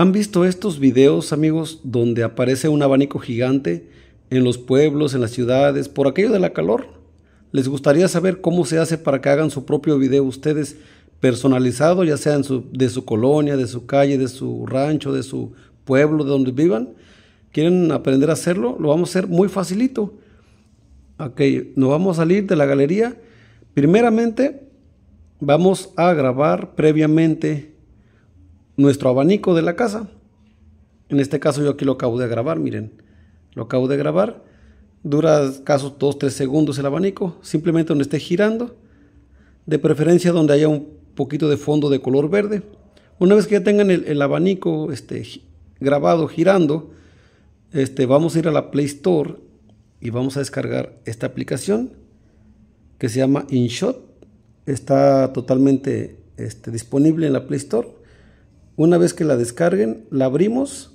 ¿Han visto estos videos, amigos, donde aparece un abanico gigante en los pueblos, en las ciudades, por aquello de la calor? ¿Les gustaría saber cómo se hace para que hagan su propio video ustedes personalizado, ya sea de su colonia, de su calle, de su rancho, de su pueblo, de donde vivan? ¿Quieren aprender a hacerlo? Lo vamos a hacer muy facilito. Ok, nos vamos a salir de la galería. Primeramente, vamos a grabar previamente nuestro abanico de la casa. En este caso yo aquí lo acabo de grabar, miren. Lo acabo de grabar. Dura casos 2-3 segundos el abanico. Simplemente donde esté girando. De preferencia donde haya un poquito de fondo de color verde. Una vez que ya tengan el, abanico este, grabado girando, este, vamos a ir a la Play Store y vamos a descargar esta aplicación que se llama InShot. Está totalmente este, disponible en la Play Store. Una vez que la descarguen, la abrimos.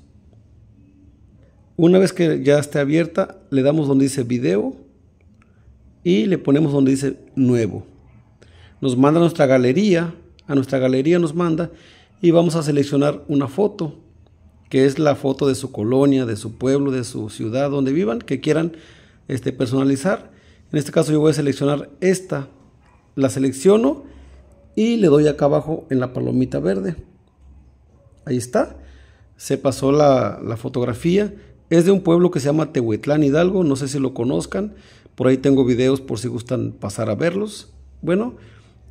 Una vez que ya esté abierta, le damos donde dice video y le ponemos donde dice nuevo. Nos manda a nuestra galería, a nuestra galería nos manda y vamos a seleccionar una foto, que es la foto de su colonia, de su pueblo, de su ciudad, donde vivan, que quieran este, personalizar. En este caso yo voy a seleccionar esta, la selecciono y le doy acá abajo en la palomita verde. Ahí está. Se pasó la, fotografía. Es de un pueblo que se llama Tehuetlán Hidalgo. No sé si lo conozcan. Por ahí tengo videos por si gustan pasar a verlos. Bueno,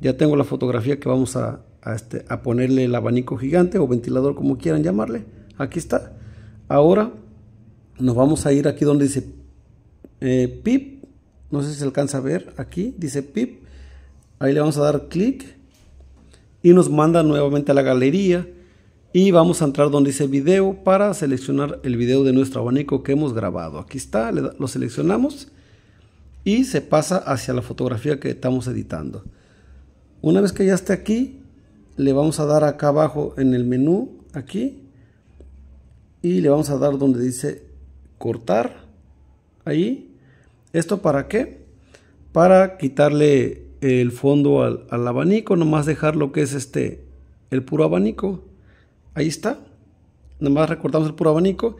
ya tengo la fotografía que vamos a, este, ponerle el abanico gigante o ventilador, como quieran llamarle. Aquí está. Ahora nos vamos a ir aquí donde dice eh, pip. No sé si se alcanza a ver. Aquí dice pip. Ahí le vamos a dar clic. Y nos manda nuevamente a la galería y vamos a entrar donde dice video para seleccionar el video de nuestro abanico que hemos grabado. Aquí está, lo seleccionamos y se pasa hacia la fotografía que estamos editando. Una vez que ya esté aquí, le vamos a dar acá abajo en el menú, aquí, y le vamos a dar donde dice cortar, ahí. ¿Esto para qué? Para quitarle el fondo al, al abanico, nomás dejar lo que es este, el puro abanico Ahí está. más recortamos el puro abanico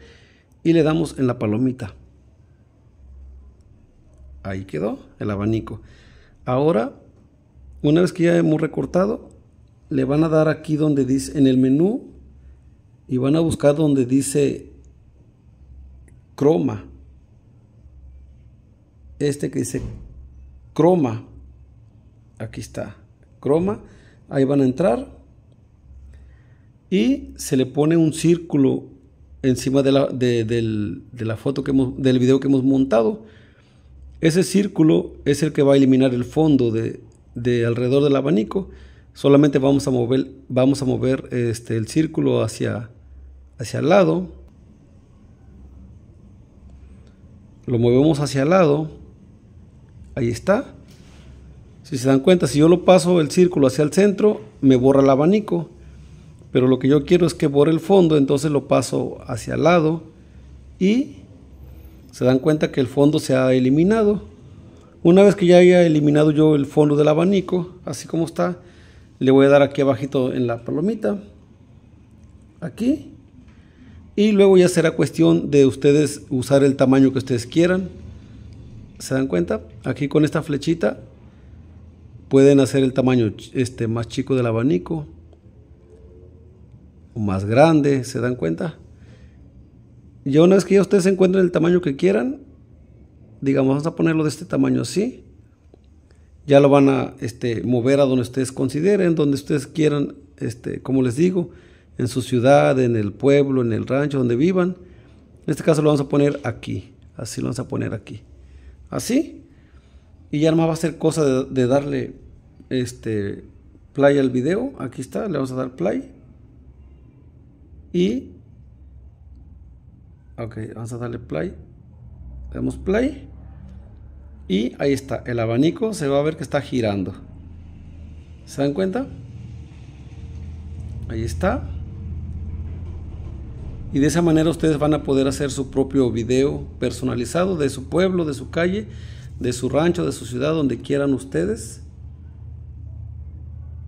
y le damos en la palomita. Ahí quedó el abanico. Ahora, una vez que ya hemos recortado, le van a dar aquí donde dice, en el menú, y van a buscar donde dice croma. Este que dice croma. Aquí está. Croma. Ahí van a entrar y se le pone un círculo encima de la, del, foto que hemos, del video que hemos montado. Ese círculo es el que va a eliminar el fondo de, de alrededor del abanico. Solamente vamos a mover, vamos a mover este, el círculo hacia, hacia el lado. Lo movemos hacia el lado. Ahí está. Si se dan cuenta, si yo lo paso el círculo hacia el centro, me borra el abanico. Pero lo que yo quiero es que borre el fondo, entonces lo paso hacia el lado y se dan cuenta que el fondo se ha eliminado. Una vez que ya haya eliminado yo el fondo del abanico, así como está, le voy a dar aquí abajito en la palomita, aquí, y luego ya será cuestión de ustedes usar el tamaño que ustedes quieran. ¿Se dan cuenta? Aquí con esta flechita pueden hacer el tamaño este, más chico del abanico, más grande, ¿se dan cuenta? Ya una vez que ya ustedes encuentren el tamaño que quieran, digamos, vamos a ponerlo de este tamaño así. Ya lo van a este, mover a donde ustedes consideren, donde ustedes quieran, este, como les digo, en su ciudad, en el pueblo, en el rancho, donde vivan. En este caso lo vamos a poner aquí. Así lo vamos a poner aquí. Así. Y ya más va a ser cosa de, darle este play al video. Aquí está, le vamos a dar play. Y... Ok, vamos a darle play. Le damos play. Y ahí está, el abanico se va a ver que está girando. ¿Se dan cuenta? Ahí está. Y de esa manera ustedes van a poder hacer su propio video personalizado de su pueblo, de su calle, de su rancho, de su ciudad, donde quieran ustedes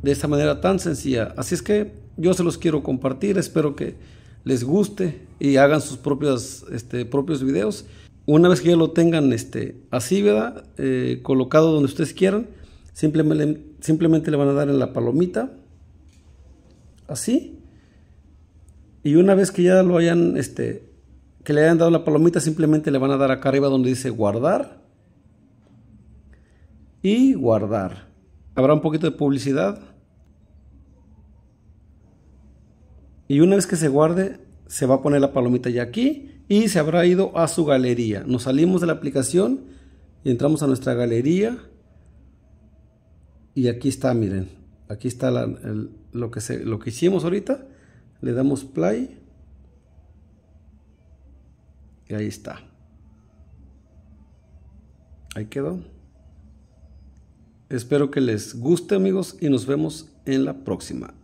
de esta manera tan sencilla. Así es que yo se los quiero compartir, espero que les guste y hagan sus propios, este, propios videos. Una vez que ya lo tengan este, así, ¿verdad? Eh, colocado donde ustedes quieran, simplemente, simplemente le van a dar en la palomita, así. Y una vez que ya lo hayan, este, que le hayan dado la palomita, simplemente le van a dar acá arriba donde dice guardar y guardar. Habrá un poquito de publicidad Y una vez que se guarde, se va a poner la palomita ya aquí y se habrá ido a su galería. Nos salimos de la aplicación y entramos a nuestra galería. Y aquí está, miren. Aquí está lo, que lo que hicimos ahorita. Le damos play. Y ahí está. Ahí quedó. Espero que les guste amigos y nos vemos en la próxima.